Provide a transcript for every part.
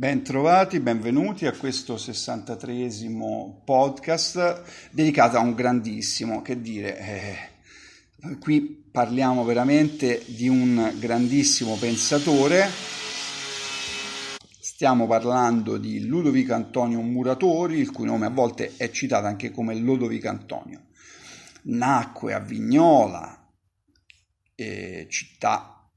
Bentrovati, benvenuti a questo 63esimo podcast dedicato a un grandissimo, che dire, eh, qui parliamo veramente di un grandissimo pensatore, stiamo parlando di Ludovico Antonio Muratori, il cui nome a volte è citato anche come Ludovico Antonio. Nacque a Vignola, eh, città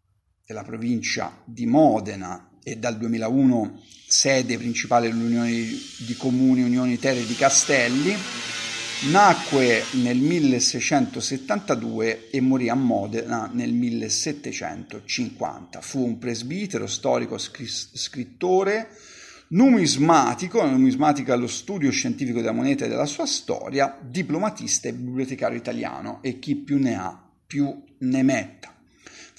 della provincia di Modena, e dal 2001 sede principale dell'Unione di Comuni, Unione Terre di Castelli, nacque nel 1672 e morì a Modena nel 1750. Fu un presbitero, storico, scrittore, numismatico, numismatica allo studio scientifico della moneta e della sua storia, diplomatista e bibliotecario italiano e chi più ne ha più ne metta.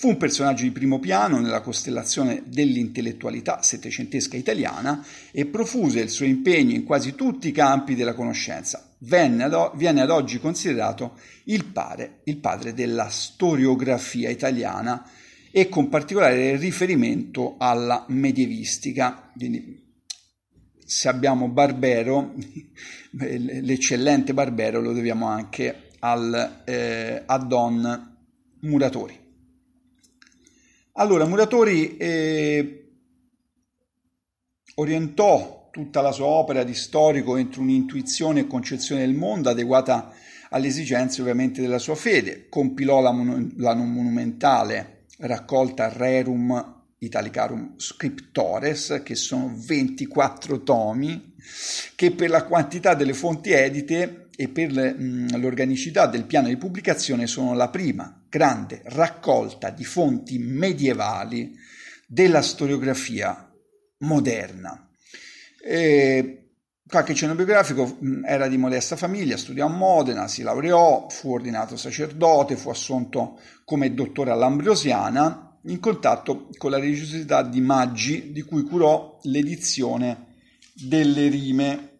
Fu un personaggio di primo piano nella costellazione dell'intellettualità settecentesca italiana e profuse il suo impegno in quasi tutti i campi della conoscenza. Venne ad, o- viene ad oggi considerato il, pare, il padre della storiografia italiana e con particolare riferimento alla medievistica. Quindi, se abbiamo Barbero, l'eccellente Barbero, lo dobbiamo anche al, eh, a Don Muratori. Allora, Muratori eh, orientò tutta la sua opera di storico entro un'intuizione e concezione del mondo adeguata alle esigenze ovviamente della sua fede. Compilò la, mon- la non monumentale raccolta Rerum Italicarum Scriptores, che sono 24 tomi, che per la quantità delle fonti edite e per l'organicità del piano di pubblicazione sono la prima grande raccolta di fonti medievali della storiografia moderna. E qualche cenno biografico mm, era di modesta famiglia, studiò a Modena, si laureò, fu ordinato sacerdote, fu assunto come dottore all'Ambrosiana, in contatto con la religiosità di Maggi, di cui curò l'edizione delle rime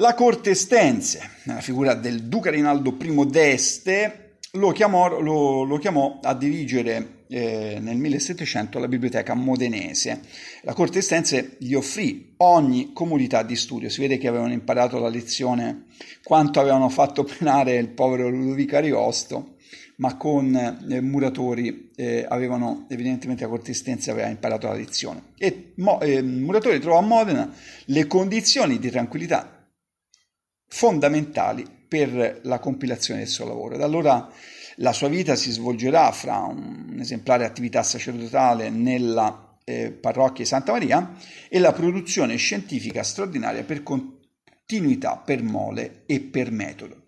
La corte estense, la figura del duca Rinaldo I d'Este, lo chiamò, lo, lo chiamò a dirigere eh, nel 1700 la biblioteca modenese. La corte estense gli offrì ogni comodità di studio, si vede che avevano imparato la lezione quanto avevano fatto penare il povero Ludovico Ariosto, ma con eh, muratori eh, avevano evidentemente la corte estense aveva imparato la lezione. E mo, eh, Muratori trovò a Modena le condizioni di tranquillità fondamentali per la compilazione del suo lavoro. Da allora la sua vita si svolgerà fra un'esemplare attività sacerdotale nella eh, parrocchia di Santa Maria e la produzione scientifica straordinaria per continuità, per mole e per metodo.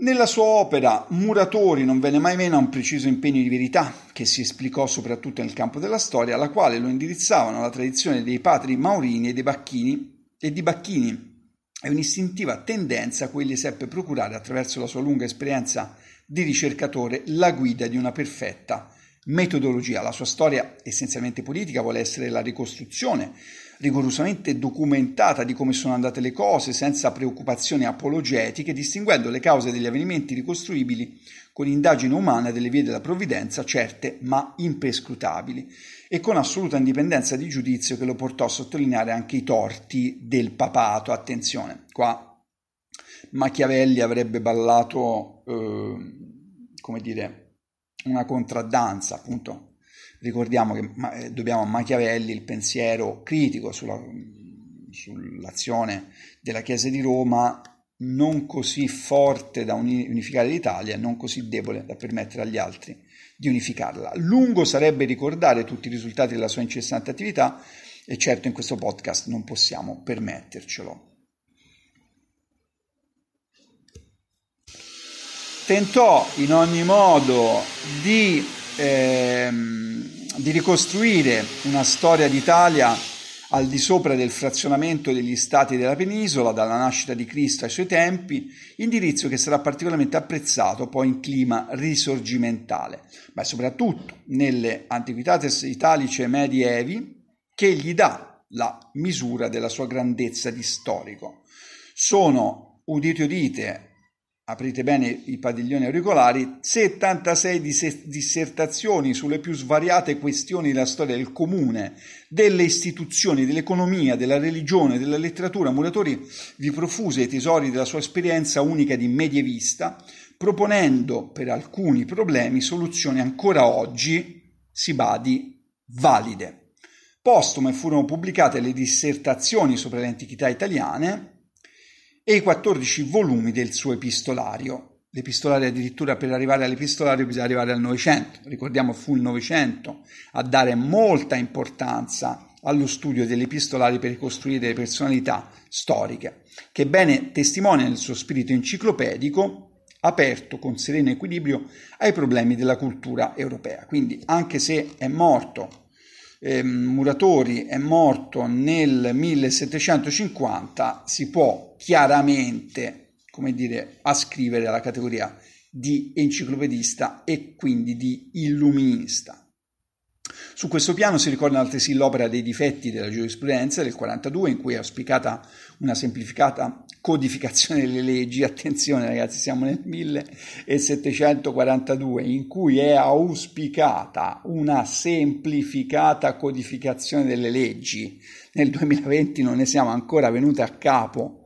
Nella sua opera Muratori non venne mai meno a un preciso impegno di verità che si esplicò soprattutto nel campo della storia, alla quale lo indirizzavano la tradizione dei padri maurini e dei bacchini e di Bacchini, e un'istintiva tendenza a quegli seppe procurare attraverso la sua lunga esperienza di ricercatore la guida di una perfetta metodologia. La sua storia essenzialmente politica vuole essere la ricostruzione rigorosamente documentata di come sono andate le cose, senza preoccupazioni apologetiche, distinguendo le cause degli avvenimenti ricostruibili con indagine umana delle vie della provvidenza certe ma imprescrutabili e con assoluta indipendenza di giudizio che lo portò a sottolineare anche i torti del papato. Attenzione, qua Machiavelli avrebbe ballato, eh, come dire, una contraddanza, appunto, Ricordiamo che eh, dobbiamo a Machiavelli il pensiero critico sulla, sull'azione della Chiesa di Roma non così forte da unificare l'Italia, non così debole da permettere agli altri di unificarla. Lungo sarebbe ricordare tutti i risultati della sua incessante attività e certo in questo podcast non possiamo permettercelo. Tentò in ogni modo di ehm, di ricostruire una storia d'Italia al di sopra del frazionamento degli stati della penisola, dalla nascita di Cristo ai suoi tempi, indirizzo che sarà particolarmente apprezzato poi in clima risorgimentale, ma soprattutto nelle Antiquitates italice medievi, che gli dà la misura della sua grandezza di storico. Sono, udite udite, aprite bene i padiglioni auricolari, 76 dissertazioni sulle più svariate questioni della storia del comune, delle istituzioni, dell'economia, della religione, della letteratura. Muratori vi profuse i tesori della sua esperienza unica di medievista, proponendo per alcuni problemi soluzioni ancora oggi, si badi, valide. Postume furono pubblicate le dissertazioni sopra le antichità italiane, e i 14 volumi del suo epistolario. L'epistolario addirittura per arrivare all'epistolario bisogna arrivare al Novecento, ricordiamo fu il Novecento a dare molta importanza allo studio degli epistolari per costruire delle personalità storiche, che bene testimonia il suo spirito enciclopedico aperto con sereno equilibrio ai problemi della cultura europea. Quindi anche se è morto eh, Muratori è morto nel 1750, si può chiaramente, come dire, ascrivere alla categoria di enciclopedista e quindi di illuminista. Su questo piano si ricorda altresì l'opera dei difetti della giurisprudenza del 42 in cui è auspicata una semplificata codificazione delle leggi, attenzione ragazzi siamo nel 1742, in cui è auspicata una semplificata codificazione delle leggi, nel 2020 non ne siamo ancora venuti a capo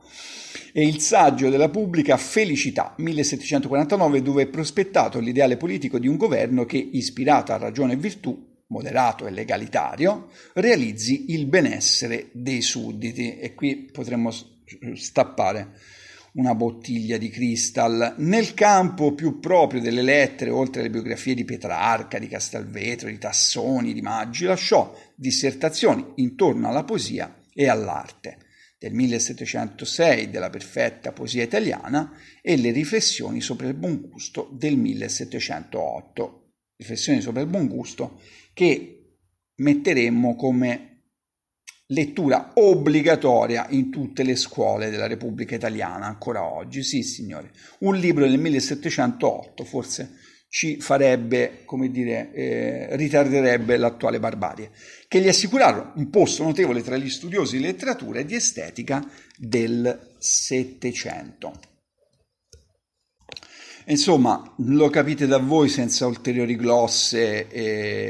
e il saggio della pubblica Felicità 1749 dove è prospettato l'ideale politico di un governo che, ispirato a ragione e virtù, moderato e legalitario realizzi il benessere dei sudditi e qui potremmo stappare una bottiglia di cristal nel campo più proprio delle lettere oltre alle biografie di Petrarca, di Castalvetro, di Tassoni, di Maggi lasciò dissertazioni intorno alla poesia e all'arte del 1706 della perfetta poesia italiana e le riflessioni sopra il buon gusto del 1708. Riflessioni sopra il buon gusto che metteremmo come lettura obbligatoria in tutte le scuole della Repubblica Italiana ancora oggi, sì signore, un libro del 1708 forse ci farebbe, come dire, eh, ritarderebbe l'attuale barbarie, che gli assicurarono un posto notevole tra gli studiosi di letteratura e di estetica del Settecento. Insomma, lo capite da voi senza ulteriori glosse e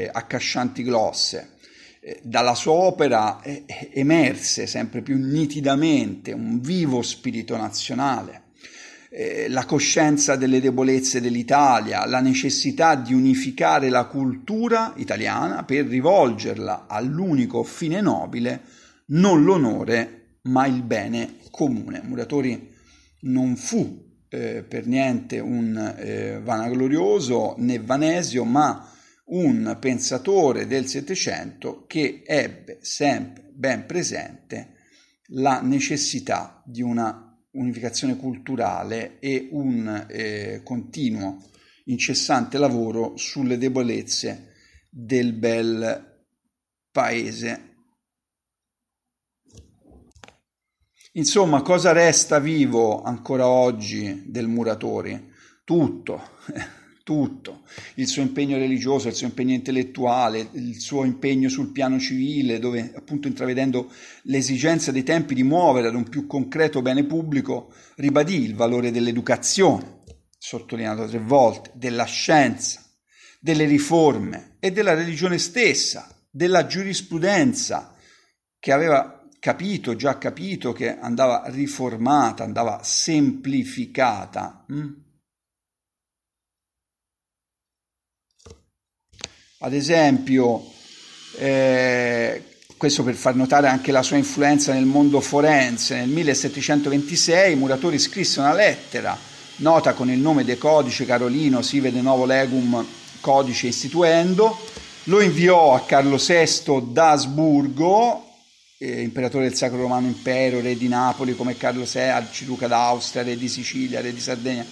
eh, accascianti glosse eh, dalla sua opera eh, emerse sempre più nitidamente un vivo spirito nazionale, la coscienza delle debolezze dell'Italia, la necessità di unificare la cultura italiana per rivolgerla all'unico fine nobile, non l'onore ma il bene comune. Muratori non fu eh, per niente un eh, vanaglorioso né vanesio, ma un pensatore del Settecento che ebbe sempre ben presente la necessità di una unificazione culturale e un eh, continuo, incessante lavoro sulle debolezze del bel paese Insomma, cosa resta vivo ancora oggi del Muratori? Tutto, tutto. Il suo impegno religioso, il suo impegno intellettuale, il suo impegno sul piano civile, dove appunto intravedendo l'esigenza dei tempi di muovere ad un più concreto bene pubblico, ribadì il valore dell'educazione, sottolineato tre volte, della scienza, delle riforme e della religione stessa, della giurisprudenza, che aveva capito, già capito che andava riformata, andava semplificata. Mm? Ad esempio, eh, questo per far notare anche la sua influenza nel mondo forense, nel 1726 i muratori scrisse una lettera nota con il nome De Codice Carolino Sive de Novo Legum Codice Istituendo, lo inviò a Carlo VI d'Asburgo eh, imperatore del Sacro Romano Impero, re di Napoli come Carlo VI, arciduca d'Austria, re di Sicilia, re di Sardegna,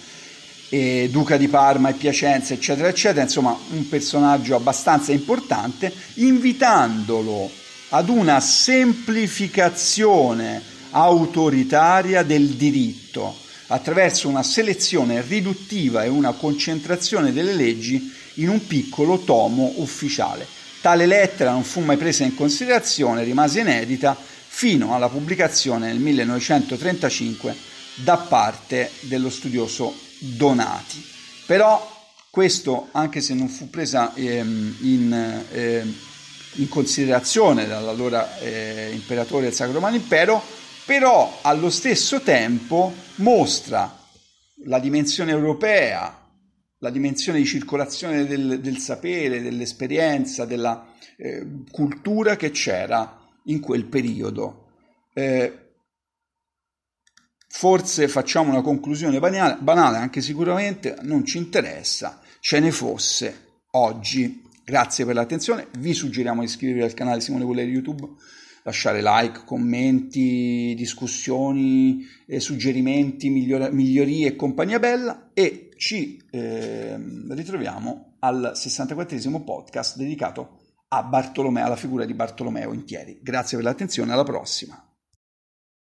eh, duca di Parma e Piacenza, eccetera, eccetera, insomma un personaggio abbastanza importante, invitandolo ad una semplificazione autoritaria del diritto attraverso una selezione riduttiva e una concentrazione delle leggi in un piccolo tomo ufficiale. Tale lettera non fu mai presa in considerazione rimase inedita fino alla pubblicazione nel 1935 da parte dello studioso Donati. Però questo, anche se non fu presa ehm, in, ehm, in, considerazione dall'allora eh, imperatore del Sacro Romano Impero, però allo stesso tempo mostra la dimensione europea la dimensione di circolazione del, del sapere, dell'esperienza, della eh, cultura che c'era in quel periodo. Eh, forse facciamo una conclusione banale, banale, anche sicuramente non ci interessa, ce ne fosse oggi. Grazie per l'attenzione, vi suggeriamo di iscrivervi al canale Simone Voleri YouTube, lasciare like, commenti, discussioni, eh, suggerimenti, miglior- migliorie e compagnia bella e ci eh, ritroviamo al 64 podcast dedicato alla figura di Bartolomeo Intieri. Grazie per l'attenzione, alla prossima.